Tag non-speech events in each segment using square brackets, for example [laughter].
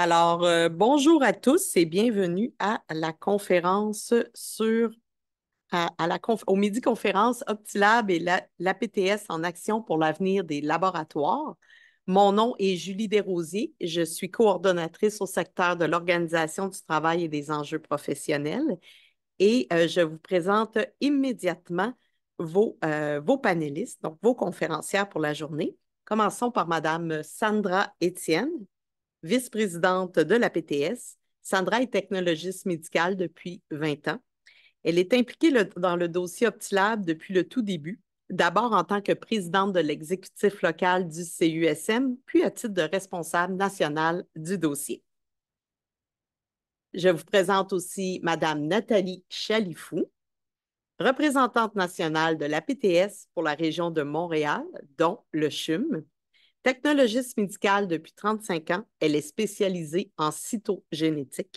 Alors, euh, bonjour à tous et bienvenue à la conférence sur à, au midi conférence OptiLab et la, en action pour l'avenir des laboratoires. Mon nom est Julie Desrosiers. Je suis coordonnatrice au secteur de l'organisation du travail et des enjeux professionnels. Et euh, je vous présente immédiatement vos, euh, vos panélistes, donc vos conférencières pour la journée. Commençons par Madame Sandra Etienne vice-présidente de la PTS. Sandra est technologiste médicale depuis 20 ans. Elle est impliquée dans le dossier OptiLab depuis le tout début, d'abord en tant que présidente de l'exécutif local du CUSM, puis à titre de responsable national du dossier. Je vous présente aussi Madame Nathalie Chalifou, représentante nationale de la PTS pour la région de Montréal, dont le CHUM, Technologiste médicale depuis 35 ans, elle est spécialisée en cytogénétique.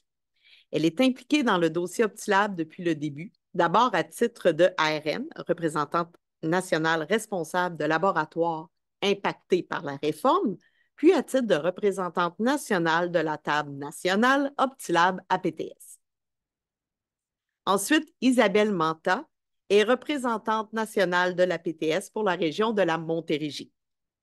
Elle est impliquée dans le dossier OptiLab depuis le début, d'abord à titre de ARN, représentante nationale responsable de laboratoires impactés par la réforme, puis à titre de représentante nationale de la table nationale OptiLab APTS. Ensuite, Isabelle Manta est représentante nationale de la PTS pour la région de la Montérégie.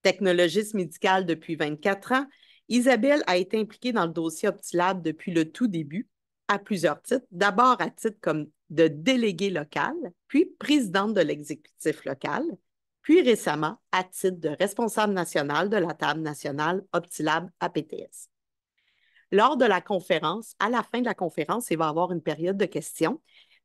Technologiste médicale depuis 24 ans, Isabelle a été impliquée dans le dossier Optilab depuis le tout début, à plusieurs titres. D'abord à titre comme de déléguée locale, puis présidente de l'exécutif local, puis récemment à titre de responsable national de la table nationale Optilab APTS. Lors de la conférence, à la fin de la conférence, il va y avoir une période de questions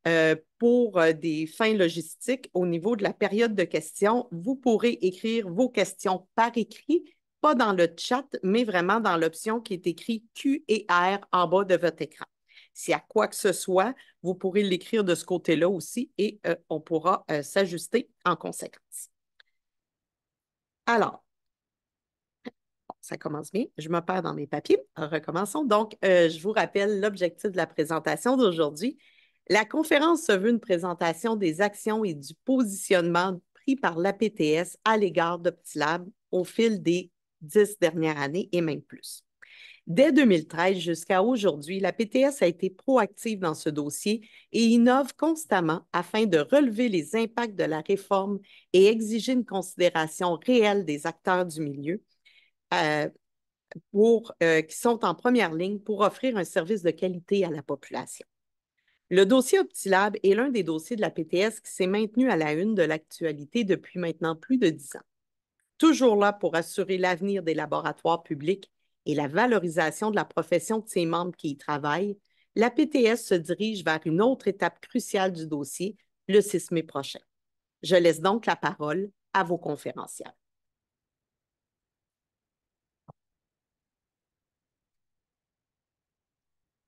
euh, pour euh, des fins logistiques au niveau de la période de questions, vous pourrez écrire vos questions par écrit, pas dans le chat, mais vraiment dans l'option qui est écrite Q et R en bas de votre écran. S'il y a quoi que ce soit, vous pourrez l'écrire de ce côté-là aussi et euh, on pourra s'ajuster en conséquence. Alors, ça commence bien. Je me perds dans mes papiers. Recommençons. Donc, je vous rappelle l'objectif de la présentation d'aujourd'hui la conférence se veut une présentation des actions et du positionnement pris par la PTS à l'égard d'Optilab au fil des dix dernières années et même plus. Dès 2013 jusqu'à aujourd'hui, la PTS a été proactive dans ce dossier et innove constamment afin de relever les impacts de la réforme et exiger une considération réelle des acteurs du milieu euh, euh, qui sont en première ligne pour offrir un service de qualité à la population. Le dossier OptiLab est l'un des dossiers de la PTS qui s'est maintenu à la une de l'actualité depuis maintenant plus de dix ans. Toujours là pour assurer l'avenir des laboratoires publics et la valorisation de la profession de ses membres qui y travaillent, la PTS se dirige vers une autre étape cruciale du dossier le 6 mai prochain. Je laisse donc la parole à vos conférenciers.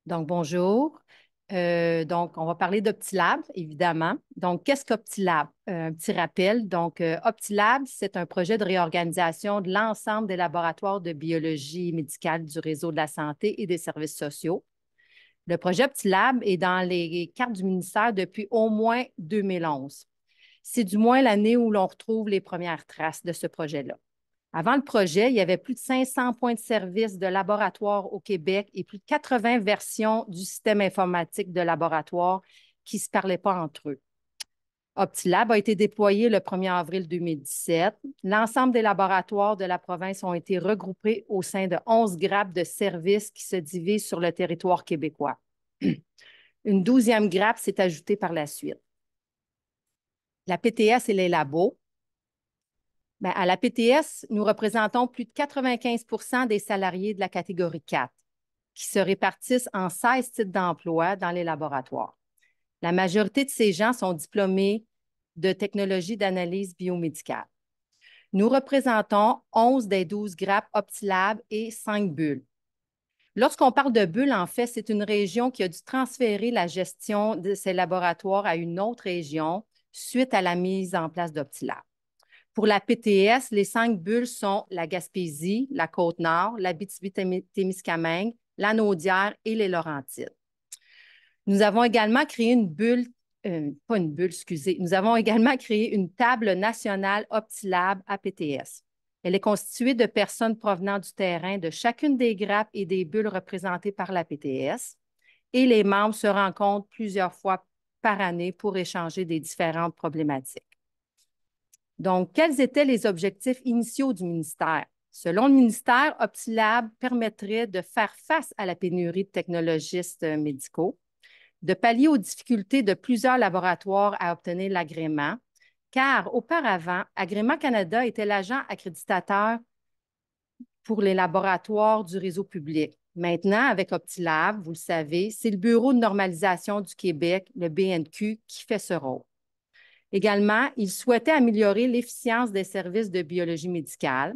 Donc, bonjour. Euh, donc, on va parler d'OptiLab, évidemment. Donc, qu'est-ce qu'OptiLab? Euh, un petit rappel. Donc, euh, OptiLab, c'est un projet de réorganisation de l'ensemble des laboratoires de biologie médicale du réseau de la santé et des services sociaux. Le projet OptiLab est dans les cartes du ministère depuis au moins 2011. C'est du moins l'année où l'on retrouve les premières traces de ce projet-là. Avant le projet, il y avait plus de 500 points de service de laboratoire au Québec et plus de 80 versions du système informatique de laboratoire qui ne se parlaient pas entre eux. OptiLab a été déployé le 1er avril 2017. L'ensemble des laboratoires de la province ont été regroupés au sein de 11 grappes de services qui se divisent sur le territoire québécois. [clears throat] Une douzième grappe s'est ajoutée par la suite. La PTS et les labos ben, à la PTS, nous représentons plus de 95 des salariés de la catégorie 4 qui se répartissent en 16 types d'emplois dans les laboratoires. La majorité de ces gens sont diplômés de technologie d'analyse biomédicale. Nous représentons 11 des 12 grappes OptiLab et 5 bulles. Lorsqu'on parle de bulles, en fait, c'est une région qui a dû transférer la gestion de ses laboratoires à une autre région suite à la mise en place d'OptiLab. Pour la PTS, les cinq bulles sont la Gaspésie, la Côte-Nord, la Bitibi-Témiscamingue, la Naudière et les Laurentides. Nous avons également créé une bulle, euh, pas une bulle, excusez, nous avons également [laughs] créé une table nationale OptiLab à PTS. Elle est constituée de personnes provenant du terrain de chacune des grappes et des bulles représentées par la PTS et les membres se rencontrent plusieurs fois par année pour échanger des différentes problématiques. Donc, quels étaient les objectifs initiaux du ministère? Selon le ministère, OptiLab permettrait de faire face à la pénurie de technologistes euh, médicaux, de pallier aux difficultés de plusieurs laboratoires à obtenir l'agrément, car auparavant, Agrément Canada était l'agent accréditateur pour les laboratoires du réseau public. Maintenant, avec OptiLab, vous le savez, c'est le Bureau de normalisation du Québec, le BNQ, qui fait ce rôle. Également, il souhaitait améliorer l'efficience des services de biologie médicale,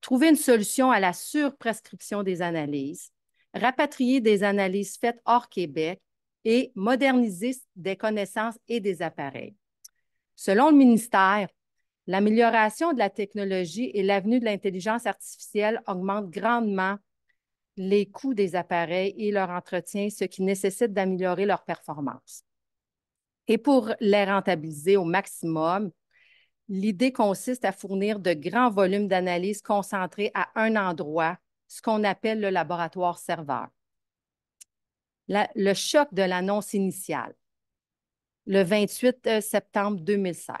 trouver une solution à la surprescription des analyses, rapatrier des analyses faites hors Québec et moderniser des connaissances et des appareils. Selon le ministère, l'amélioration de la technologie et l'avenue de l'intelligence artificielle augmentent grandement les coûts des appareils et leur entretien, ce qui nécessite d'améliorer leur performance. Et pour les rentabiliser au maximum, l'idée consiste à fournir de grands volumes d'analyses concentrés à un endroit, ce qu'on appelle le laboratoire serveur. le choc de l'annonce initiale, le 28 euh, septembre 2016.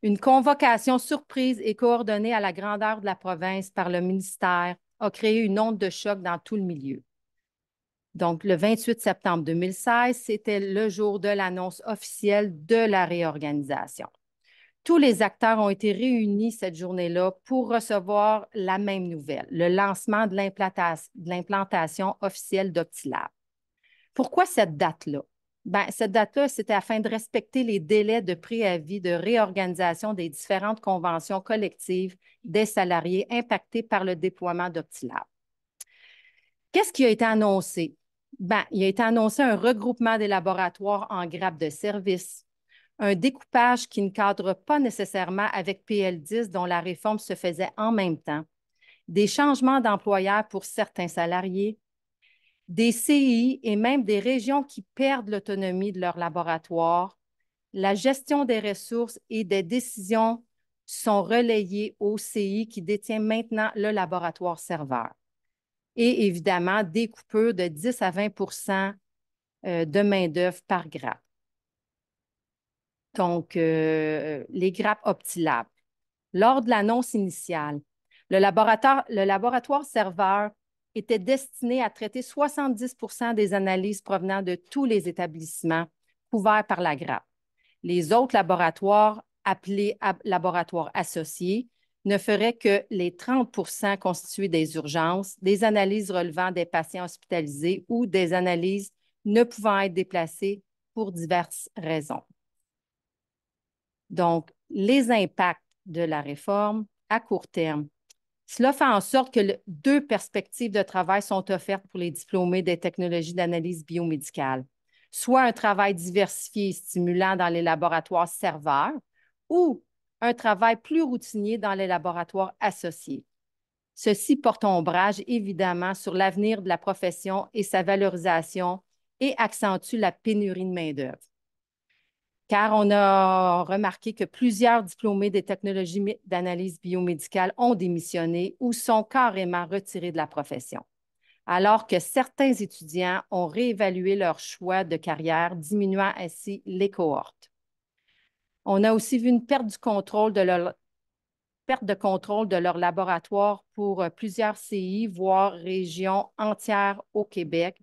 Une convocation surprise et coordonnée à la grandeur de la province par le ministère a créé une onde de choc dans tout le milieu. Donc, le 28 septembre 2016, c'était le jour de l'annonce officielle de la réorganisation. Tous les acteurs ont été réunis cette journée-là pour recevoir la même nouvelle, le lancement de l'implantation officielle d'Optilab. Pourquoi cette date-là? Bien, cette date-là, c'était afin de respecter les délais de préavis de réorganisation des différentes conventions collectives des salariés impactés par le déploiement d'Optilab. Qu'est-ce qui a été annoncé? Ben, il a été annoncé un regroupement des laboratoires en grappes de services, un découpage qui ne cadre pas nécessairement avec PL10 dont la réforme se faisait en même temps, des changements d'employeurs pour certains salariés, des CI et même des régions qui perdent l'autonomie de leur laboratoire, la gestion des ressources et des décisions sont relayées au CI qui détient maintenant le laboratoire serveur et évidemment des de 10 à 20 euh, de main-d'œuvre par grappe. Donc, euh, les grappes OptiLab. Lors de l'annonce initiale, le laboratoire, le laboratoire serveur était destiné à traiter 70 des analyses provenant de tous les établissements couverts par la grappe. Les autres laboratoires, appelés laboratoires associés, ne ferait que les 30 constitués des urgences, des analyses relevant des patients hospitalisés ou des analyses ne pouvant être déplacées pour diverses raisons. Donc, les impacts de la réforme à court terme. Cela fait en sorte que deux perspectives de travail sont offertes pour les diplômés des technologies d'analyse biomédicale, soit un travail diversifié et stimulant dans les laboratoires serveurs ou un travail plus routinier dans les laboratoires associés. Ceci porte ombrage évidemment sur l'avenir de la profession et sa valorisation et accentue la pénurie de main-d'œuvre. Car on a remarqué que plusieurs diplômés des technologies d'analyse biomédicale ont démissionné ou sont carrément retirés de la profession, alors que certains étudiants ont réévalué leur choix de carrière, diminuant ainsi les cohortes. On a aussi vu une perte contrôle de leur perte de contrôle de leur laboratoire pour euh, plusieurs CI, voire régions entières au Québec,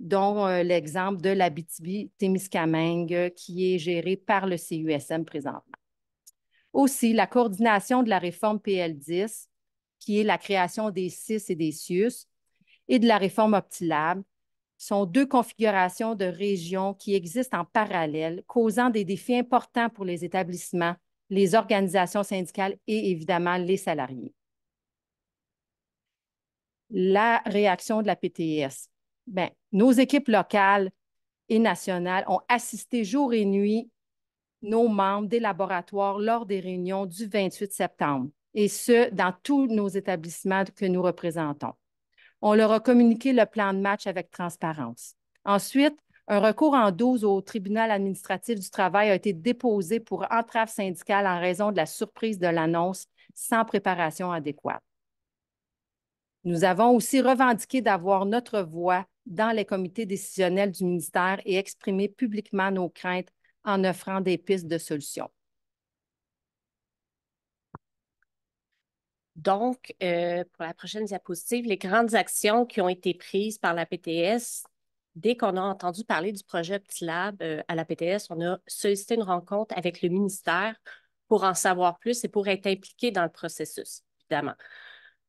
dont euh, l'exemple de l'Abitibi-Témiscamingue qui est géré par le CUSM présentement. Aussi, la coordination de la réforme PL10, qui est la création des CIS et des CIUS, et de la réforme Optilab, sont deux configurations de régions qui existent en parallèle, causant des défis importants pour les établissements, les organisations syndicales et évidemment les salariés. La réaction de la PTS. E Bien, nos équipes locales et nationales ont assisté jour et nuit nos membres des laboratoires lors des réunions du 28 septembre, et ce, dans tous nos établissements que nous représentons on leur a communiqué le plan de match avec transparence. Ensuite, un recours en 12 au tribunal administratif du travail a été déposé pour entrave syndicale en raison de la surprise de l'annonce sans préparation adéquate. Nous avons aussi revendiqué d'avoir notre voix dans les comités décisionnels du ministère et exprimé publiquement nos craintes en offrant des pistes de solutions. Donc, euh, pour la prochaine diapositive, les grandes actions qui ont été prises par la PTS. Dès qu'on a entendu parler du projet Petit Lab euh, à la PTS, on a sollicité une rencontre avec le ministère pour en savoir plus et pour être impliqué dans le processus, évidemment.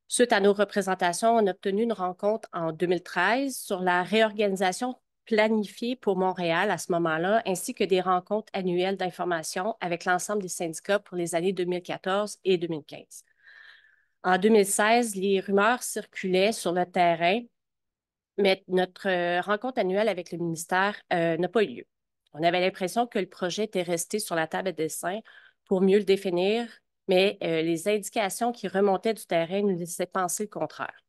Suite à nos représentations, on a obtenu une rencontre en 2013 sur la réorganisation planifiée pour Montréal à ce moment-là, ainsi que des rencontres annuelles d'information avec l'ensemble des syndicats pour les années 2014 et 2015. En 2016, les rumeurs circulaient sur le terrain, mais notre euh, rencontre annuelle avec le ministère euh, n'a pas eu lieu. On avait l'impression que le projet était resté sur la table de dessin pour mieux le définir, mais euh, les indications qui remontaient du terrain nous laissaient penser le contraire.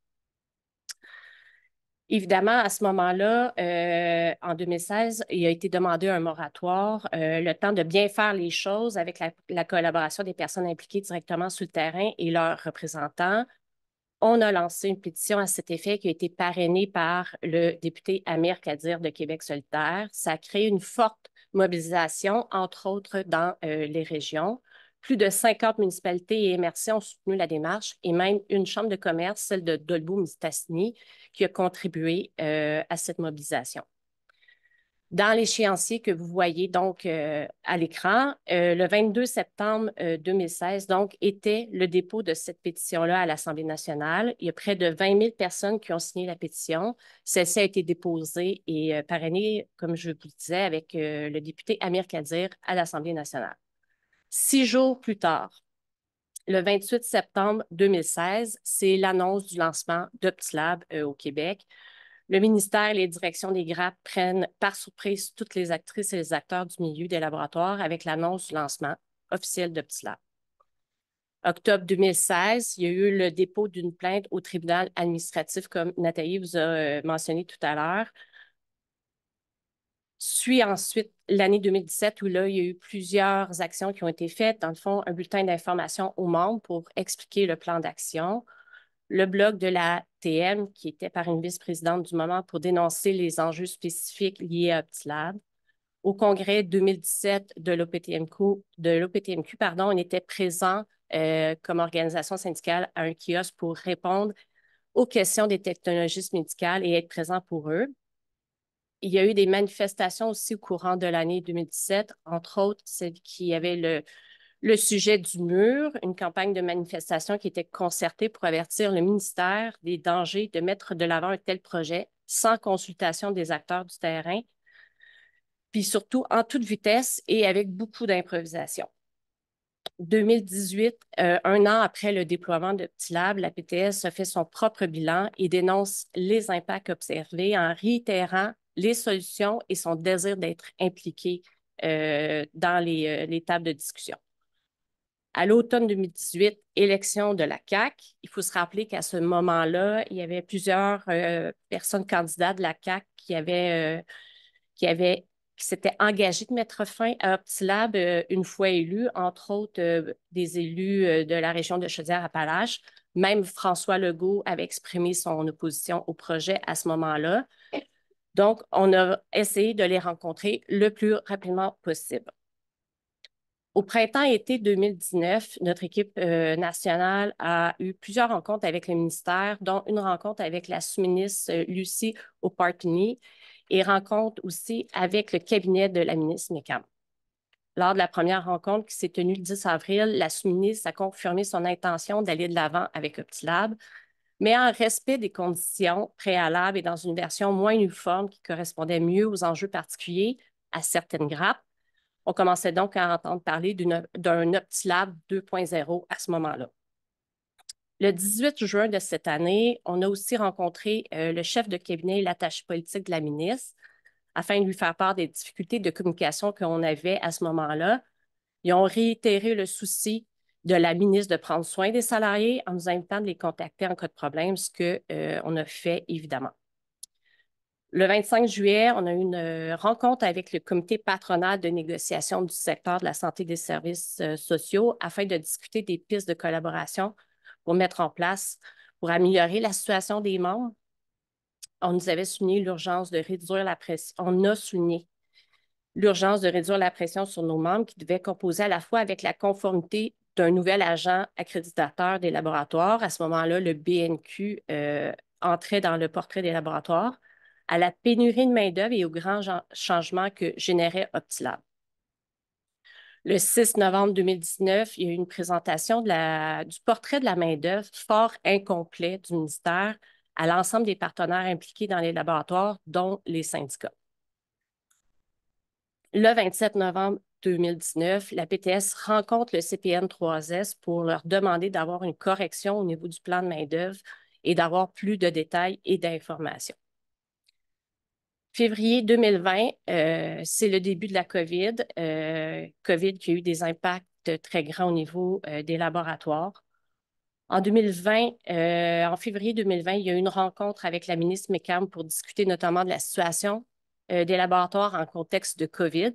Évidemment, à ce moment-là, euh, en 2016, il a été demandé un moratoire, euh, le temps de bien faire les choses avec la, collaboration des personnes impliquées directement sur le terrain et leurs représentants. On a lancé une pétition à cet effet qui a été parrainée par le député Amir Kadir de Québec solitaire. Ça a créé une forte mobilisation, entre autres dans euh, les régions. Plus de 50 municipalités et MRC ont soutenu la démarche et même une chambre de commerce, celle de Dolbeau-Mistassini, qui a contribué euh, à cette mobilisation. Dans l'échéancier que vous voyez donc euh, à l'écran, euh, le 22 septembre 2016, donc, était le dépôt de cette pétition-là à l'Assemblée nationale. Il y a près de 20 000 personnes qui ont signé la pétition. Celle-ci a été déposée et parrainée, comme je vous le disais, avec le député Amir Kadir à l'Assemblée nationale. Six jours plus tard, le 28 septembre 2016, c'est l'annonce du lancement d'OptiLab euh, au Québec. Le ministère et les directions des grappes prennent par surprise toutes les actrices et les acteurs du milieu des laboratoires avec l'annonce du lancement officiel d'OptiLab. Octobre 2016, il y a eu le dépôt d'une plainte au tribunal administratif, comme Nathalie vous a euh, mentionné tout à l'heure. Suit ensuite l'année 2017 où là, il y a eu plusieurs actions qui ont été faites. Dans le fond, un bulletin d'information aux membres pour expliquer le plan d'action. Le blog de la TM, qui était par une vice-présidente du moment pour dénoncer les enjeux spécifiques liés à OptiLab. Au congrès 2017 de l'OPTMQ, de l'OPTMQ pardon, on était présent euh, comme organisation syndicale à un kiosque pour répondre aux questions des technologistes médicales et être présent pour eux il y a eu des manifestations aussi au courant de l'année 2017, entre autres celle qui avait le, sujet du mur, une campagne de manifestation qui était concertée pour avertir le ministère des dangers de mettre de l'avant un tel projet sans consultation des acteurs du terrain, puis surtout en toute vitesse et avec beaucoup d'improvisation. 2018, euh, un an après le déploiement de Petit Lab, la PTS fait son propre bilan et dénonce les impacts observés en réitérant les solutions et son désir d'être impliqué euh, dans euh, les, tables de discussion. À l'automne 2018, élection de la CAC. Il faut se rappeler qu'à ce moment-là, il y avait plusieurs euh, personnes candidates de la CAC qui qui qui s'étaient engagées de mettre fin à OptiLab une fois élus, entre autres des élus de la région de Chaudière-Appalaches. Même François Legault avait exprimé son opposition au projet à ce moment-là. Donc, on a essayé de les rencontrer le plus rapidement possible. Au printemps-été 2019, notre équipe euh, nationale a eu plusieurs rencontres avec le ministère, dont une rencontre avec la sous-ministre euh, Lucie O'Partney et rencontre aussi avec le cabinet de la ministre Mekam. Lors de la première rencontre qui s'est tenue le 10 avril, la sous-ministre a confirmé son intention d'aller de l'avant avec OptiLab mais en respect des conditions préalables et dans une version moins uniforme qui correspondait mieux aux enjeux particuliers à certaines grappes. On commençait donc à entendre parler d'un OptiLab 2.0 à ce moment-là. Le 18 juin de cette année, on a aussi rencontré euh, le chef de cabinet et l'attaché politique de la ministre afin de lui faire part des difficultés de communication qu'on avait à ce moment-là. Ils ont réitéré le souci de la ministre de prendre soin des salariés en nous invitant de les contacter en cas de problème, ce qu'on euh, a fait évidemment. Le 25 juillet, on a eu une euh, rencontre avec le comité patronal de négociation du secteur de la santé et des services euh, sociaux afin de discuter des pistes de collaboration pour mettre en place, pour améliorer la situation des membres. On nous avait souligné l'urgence de réduire la pression. On a souligné l'urgence de réduire la pression sur nos membres qui devaient composer à la fois avec la conformité d'un nouvel agent accréditateur des laboratoires. À ce moment-là, le BNQ euh, entrait dans le portrait des laboratoires à la pénurie de main-d'œuvre et aux grands changements que générait Optilab. Le 6 novembre 2019, il y a eu une présentation du portrait de la main-d'œuvre fort incomplet du ministère à l'ensemble des partenaires impliqués dans les laboratoires, dont les syndicats. Le 27 novembre 2019, la PTS rencontre le CPN 3S pour leur demander d'avoir une correction au niveau du plan de main-d'œuvre et d'avoir plus de détails et d'informations. Février 2020, euh, c'est le début de la COVID, euh, COVID qui a eu des impacts très grands au niveau euh, des laboratoires. En 2020, en février 2020, il y a eu une rencontre avec la ministre McCam pour discuter notamment de la situation des laboratoires en contexte de COVID.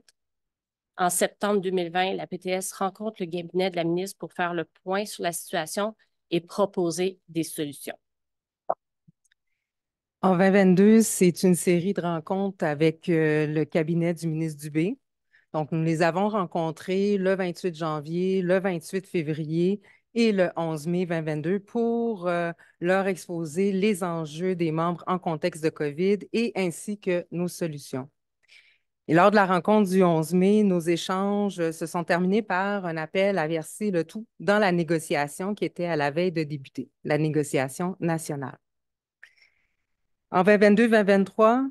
En septembre 2020, la PTS rencontre le cabinet de la ministre pour faire le point sur la situation et proposer des solutions. En 2022, c'est une série de rencontres avec euh, le cabinet du ministre Dubé. Donc, nous les avons rencontrés le 28 janvier, le 28 février et le 11 mai 2022 pour euh, leur exposer les enjeux des membres en contexte de COVID et ainsi que nos solutions. Et lors de la rencontre du 11 mai, nos échanges euh, se sont terminés par un appel à verser le tout dans la négociation qui était à la veille de débuter, la négociation nationale. En 2022-2023,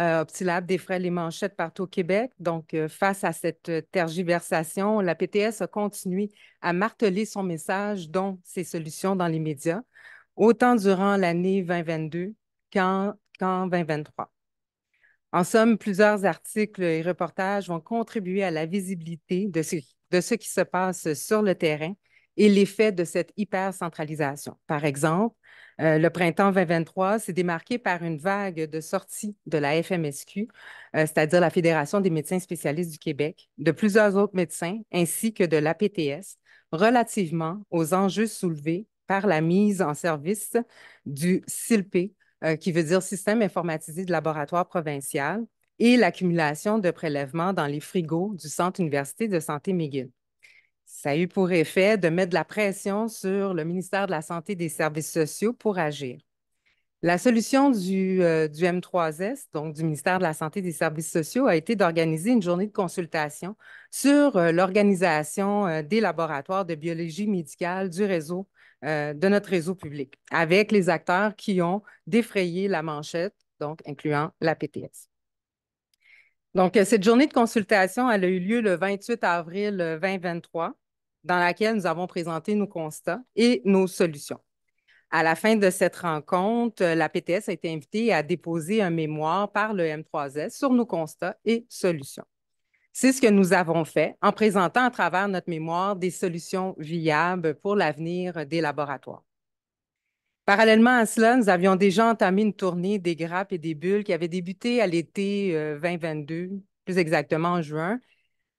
euh, Optilab défrait les manchettes partout au Québec. Donc, euh, face à cette euh, tergiversation, la PTS a continué à marteler son message, dont ses solutions dans les médias, autant durant l'année 2022 qu'en 2023. En somme, plusieurs articles et reportages vont contribuer à la visibilité de ce, qui se passe sur le terrain et l'effet de cette hypercentralisation. Par exemple, euh, le printemps 2023 s'est démarqué par une vague de sorties de la FMSQ, euh, c'est-à-dire la Fédération des médecins spécialistes du Québec, de plusieurs autres médecins, ainsi que de l'APTS, relativement aux enjeux soulevés par la mise en service du SILP, euh, qui veut dire Système informatisé de laboratoire provincial, et l'accumulation de prélèvements dans les frigos du Centre Université de Santé McGill. Ça a eu pour effet de mettre de la pression sur le ministère de la Santé et des Services sociaux pour agir. La solution du, euh, M3S, donc du ministère de la Santé et des Services sociaux, a été d'organiser une journée de consultation sur euh, l'organisation des laboratoires de biologie médicale du réseau euh, de notre réseau public, avec les acteurs qui ont défrayé la manchette, donc incluant la PTS. Donc, euh, cette journée de consultation, elle a eu lieu le 28 avril 2023, euh, dans laquelle nous avons présenté nos constats et nos solutions. À la fin de cette rencontre, la PTS a été invitée à déposer un mémoire par le M3S sur nos constats et solutions. C'est ce que nous avons fait en présentant à travers notre mémoire des solutions viables pour l'avenir des laboratoires. Parallèlement à cela, nous avions déjà entamé une tournée des grappes et des bulles qui avait débuté à l'été 2022, euh, plus exactement en juin.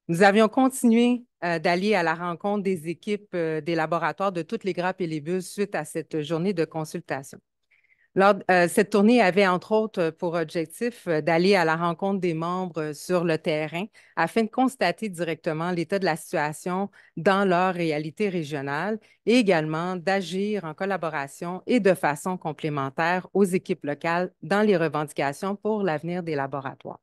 Nous avions continué euh, d'aller à la rencontre des équipes euh, des laboratoires de toutes les grappes et les bulles suite à cette journée de consultation. Euh, cette tournée avait entre autres pour objectif euh, d'aller à la rencontre des membres euh, sur le terrain afin de constater directement l'état de la situation dans leur réalité régionale et également d'agir en collaboration et de façon complémentaire aux équipes locales dans les revendications pour l'avenir des laboratoires.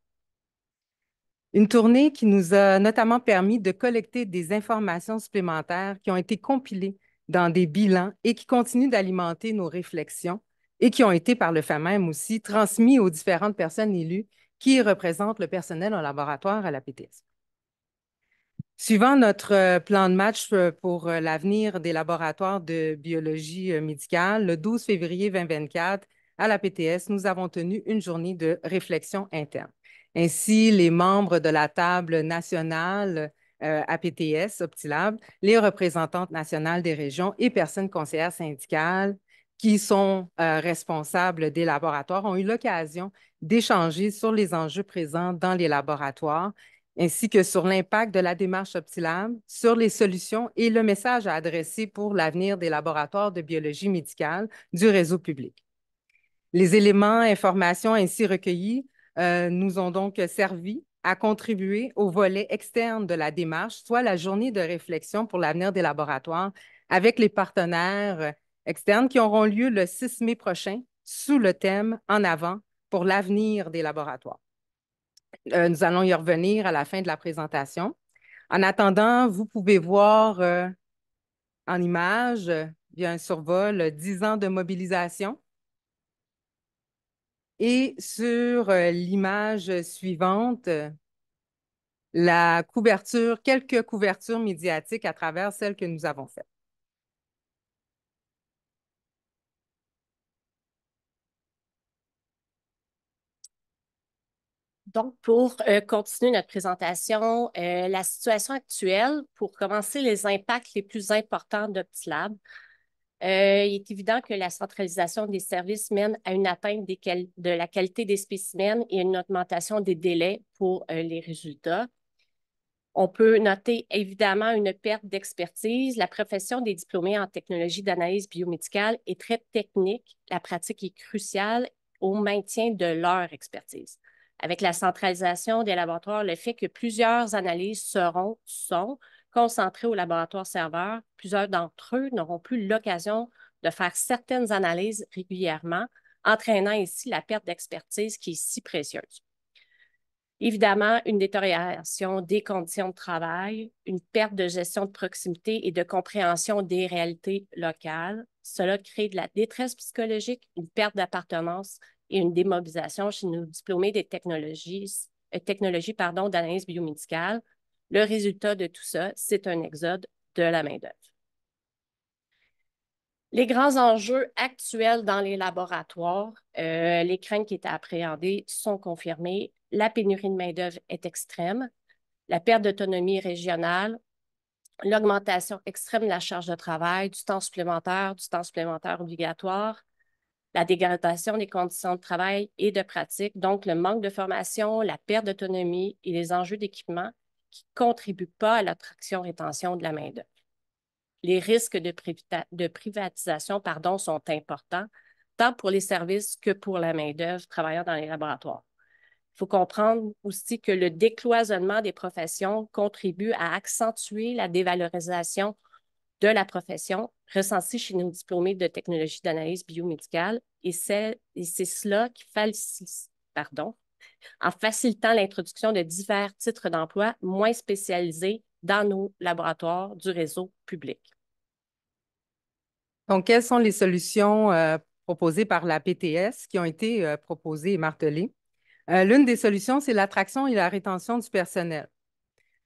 Une tournée qui nous a notamment permis de collecter des informations supplémentaires qui ont été compilées dans des bilans et qui continuent d'alimenter nos réflexions et qui ont été par le fait même aussi transmis aux différentes personnes élues qui représentent le personnel en laboratoire à la PTS. Suivant notre euh, plan de match euh, pour euh, l'avenir des laboratoires de biologie médicale, le 12 février 2024, à la PTS, nous avons tenu une journée de réflexion interne. Ainsi, les membres de la table nationale APTS, Optilab, les représentantes nationales des régions et personnes conseillères syndicales qui sont euh, responsables des laboratoires ont eu l'occasion d'échanger sur les enjeux présents dans les laboratoires, ainsi que sur l'impact de la démarche OptiLab, sur les solutions et le message à adresser pour l'avenir des laboratoires de biologie médicale du réseau public. Les éléments, informations ainsi recueillis euh, nous ont donc servi à contribuer au volet externe de la démarche, soit la journée de réflexion pour l'avenir des laboratoires avec les partenaires externes qui auront lieu le 6 mai prochain sous le thème En avant pour l'avenir des laboratoires. Euh, nous allons y revenir à la fin de la présentation. En attendant, vous pouvez voir euh, en image, via un survol, 10 ans de mobilisation. Et sur euh, l'image suivante, la couverture, quelques couvertures médiatiques à travers celles que nous avons faites. Donc, pour euh, continuer notre présentation, euh, la situation actuelle, pour commencer, les impacts les plus importants d'OptiLab. Euh, il est évident que la centralisation des services mène à une atteinte de la qualité des spécimens et une augmentation des délais pour les résultats. On peut noter évidemment une perte d'expertise. La profession des diplômés en technologie d'analyse biomédicale est très technique. La pratique est cruciale au maintien de leur expertise avec la centralisation des laboratoires, le fait que plusieurs analyses seront, sont concentrées au laboratoire serveur, plusieurs d'entre eux n'auront plus l'occasion de faire certaines analyses régulièrement, entraînant ainsi la perte d'expertise qui est si précieuse. Évidemment, une détérioration des conditions de travail, une perte de gestion de proximité et de compréhension des réalités locales. Cela crée de la détresse psychologique, une perte d'appartenance et une démobilisation chez nos diplômés des euh, technologies, pardon, d'analyse biomédicale. Le résultat de tout ça, c'est un exode de la main-d'œuvre. Les grands enjeux actuels dans les laboratoires, euh, les craintes qui étaient appréhendées sont confirmées. La pénurie de main-d'œuvre est extrême. La perte d'autonomie régionale, l'augmentation extrême de la charge de travail, du temps supplémentaire, du temps supplémentaire obligatoire, la dégradation des conditions de travail et de pratique, donc le manque de formation, la perte d'autonomie et les enjeux d'équipement qui ne contribuent pas à l'attraction-rétention de la main-d'œuvre. Les risques de, de privatisation pardon, sont importants, tant pour les services que pour la main-d'œuvre travaillant dans les laboratoires. Il faut comprendre aussi que le décloisonnement des professions contribue à accentuer la dévalorisation de la profession recensée chez nos diplômés de technologie d'analyse biomédicale. Et c'est cela qui facilite, pardon, en facilitant l'introduction de divers titres d'emploi moins spécialisés dans nos laboratoires du réseau public. Donc, quelles sont les solutions euh, proposées par la PTS qui ont été euh, proposées et martelées? Euh, l'une des solutions, c'est l'attraction et la rétention du personnel.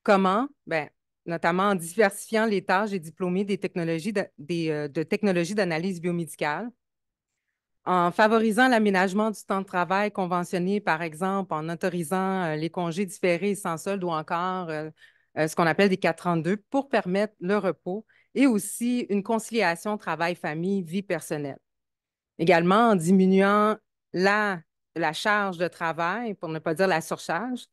Comment? Ben, notamment en diversifiant les tâches des diplômés des technologies euh, de, technologies d'analyse biomédicale, en favorisant l'aménagement du temps de travail conventionné, par exemple, en autorisant euh, les congés différés sans solde ou encore euh, ce qu'on appelle des 432 pour permettre le repos et aussi une conciliation travail-famille-vie personnelle. Également en diminuant la, la charge de travail, pour ne pas dire la surcharge,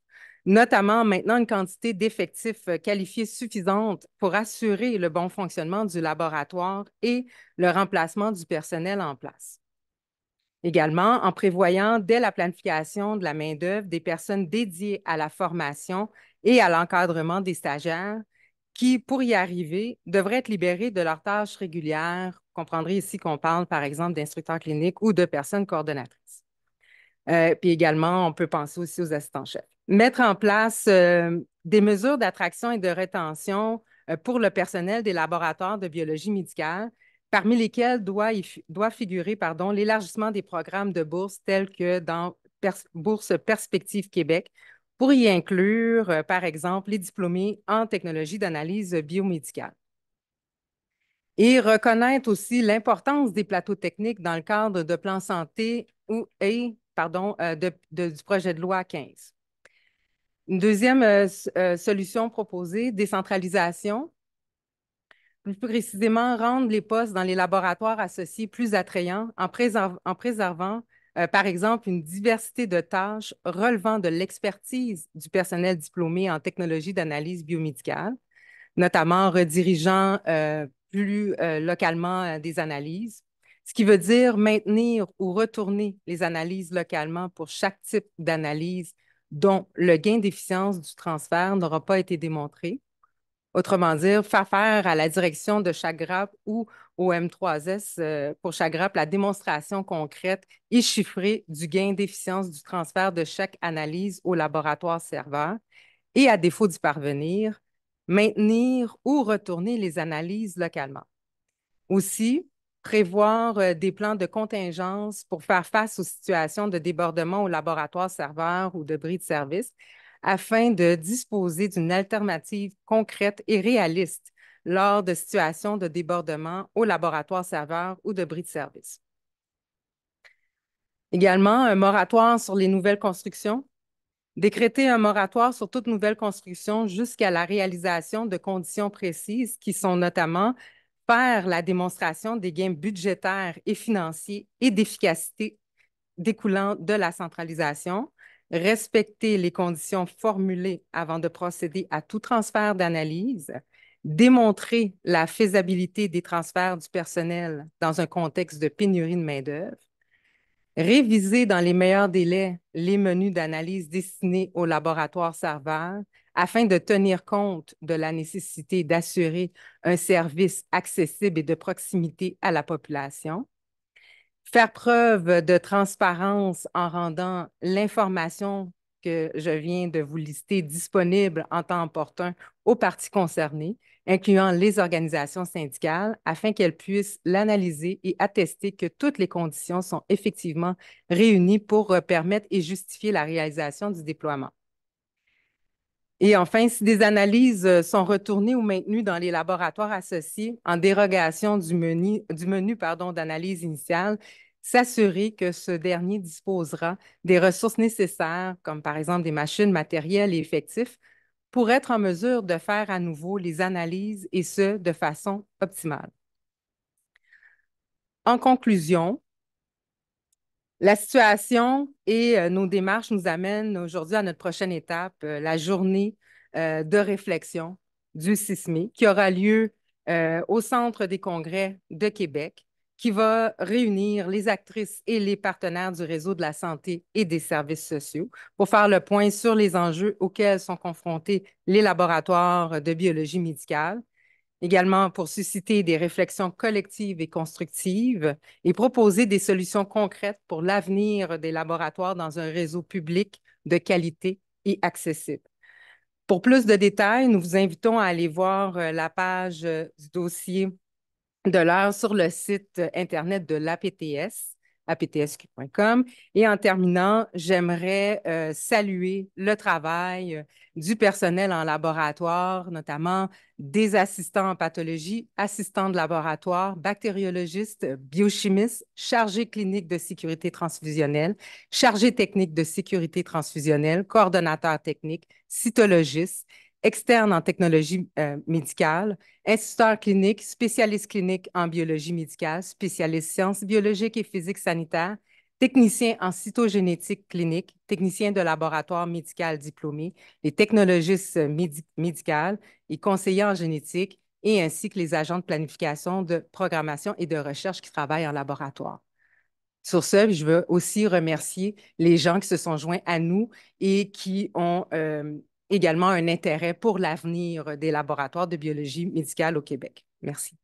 notamment maintenant une quantité d'effectifs euh, qualifiés suffisante pour assurer le bon fonctionnement du laboratoire et le remplacement du personnel en place. Également, en prévoyant dès la planification de la main-d'œuvre des personnes dédiées à la formation et à l'encadrement des stagiaires qui, pour y arriver, devraient être libérés de leurs tâches régulières. Vous comprendrez ici qu'on parle, par exemple, d'instructeurs cliniques ou de personnes coordonnatrices. Euh, puis également, on peut penser aussi aux assistants-chefs mettre en place euh, des mesures d'attraction et de rétention euh, pour le personnel des laboratoires de biologie médicale, parmi lesquels doit, doit figurer l'élargissement des programmes de bourse tels que dans Bourse Perspective Québec, pour y inclure, euh, par exemple, les diplômés en technologie d'analyse biomédicale. Et reconnaître aussi l'importance des plateaux techniques dans le cadre de plan santé ou, et pardon, du projet de loi 15. Une deuxième euh, euh, solution proposée, décentralisation. Plus précisément, rendre les postes dans les laboratoires associés plus attrayants en, préservant, euh, par exemple, une diversité de tâches relevant de l'expertise du personnel diplômé en technologie d'analyse biomédicale, notamment en redirigeant plus localement des analyses ce qui veut dire maintenir ou retourner les analyses localement pour chaque type d'analyse dont le gain d'efficience du transfert n'aura pas été démontré. Autrement dire, faire faire à la direction de chaque grappe ou au M3S euh, pour chaque grappe la démonstration concrète et chiffrée du gain d'efficience du transfert de chaque analyse au laboratoire serveur et à défaut d'y parvenir, maintenir ou retourner les analyses localement. Aussi, prévoir euh, des plans de contingence pour faire face aux situations de débordement au laboratoire serveur ou de bris de service afin de disposer d'une alternative concrète et réaliste lors de situations de débordement au laboratoire serveur ou de bris de service. Également, un moratoire sur les nouvelles constructions. Décréter un moratoire sur toute nouvelle construction jusqu'à la réalisation de conditions précises qui sont notamment faire la démonstration des gains budgétaires et financiers et d'efficacité découlant de la centralisation, respecter les conditions formulées avant de procéder à tout transfert d'analyse, démontrer la faisabilité des transferts du personnel dans un contexte de pénurie de main-d'œuvre, réviser dans les meilleurs délais les menus d'analyse destinés aux laboratoires serveurs afin de tenir compte de la nécessité d'assurer un service accessible et de proximité à la population, faire preuve de transparence en rendant l'information que je viens de vous lister disponible en temps opportun aux parties concernées, incluant les organisations syndicales, afin qu'elles puissent l'analyser et attester que toutes les conditions sont effectivement réunies pour euh, permettre et justifier la réalisation du déploiement. Et enfin, si des analyses euh, sont retournées ou maintenues dans les laboratoires associés en dérogation du menu, du menu pardon, d'analyse initiale, s'assurer que ce dernier disposera des ressources nécessaires, comme par exemple des machines, matérielles et effectifs, pour être en mesure de faire à nouveau les analyses et ce, de façon optimale. En conclusion, la situation et euh, nos démarches nous amènent aujourd'hui à notre prochaine étape, euh, la journée euh, de réflexion du mai, qui aura lieu au Centre des congrès de Québec, qui va réunir les actrices et les partenaires du réseau de la santé et des services sociaux pour faire le point sur les enjeux auxquels sont confrontés les laboratoires de biologie médicale également pour susciter des réflexions collectives et constructives et proposer des solutions concrètes pour l'avenir des laboratoires dans un réseau public de qualité et accessible. Pour plus de détails, nous vous invitons à aller voir euh, la page euh, du dossier de l'heure sur le site euh, Internet de l'APTS et en terminant, j'aimerais euh, saluer le travail euh, du personnel en laboratoire, notamment des assistants en pathologie, assistants de laboratoire, bactériologistes, biochimistes, chargés cliniques de sécurité transfusionnelle, chargés techniques de sécurité transfusionnelle, coordonnateurs techniques, cytologistes externe en technologie euh, médicale, instituteur clinique, spécialiste clinique en biologie médicale, spécialiste sciences biologiques et physiques sanitaires, technicien en cytogénétique clinique, technicien de laboratoire médical diplômé, les technologistes euh, médicales et conseillers en génétique, et ainsi que les agents de planification, de programmation et de recherche qui travaillent en laboratoire. Sur ce, je veux aussi remercier les gens qui se sont joints à nous et qui ont euh, également un intérêt pour l'avenir des laboratoires de biologie médicale au Québec. Merci.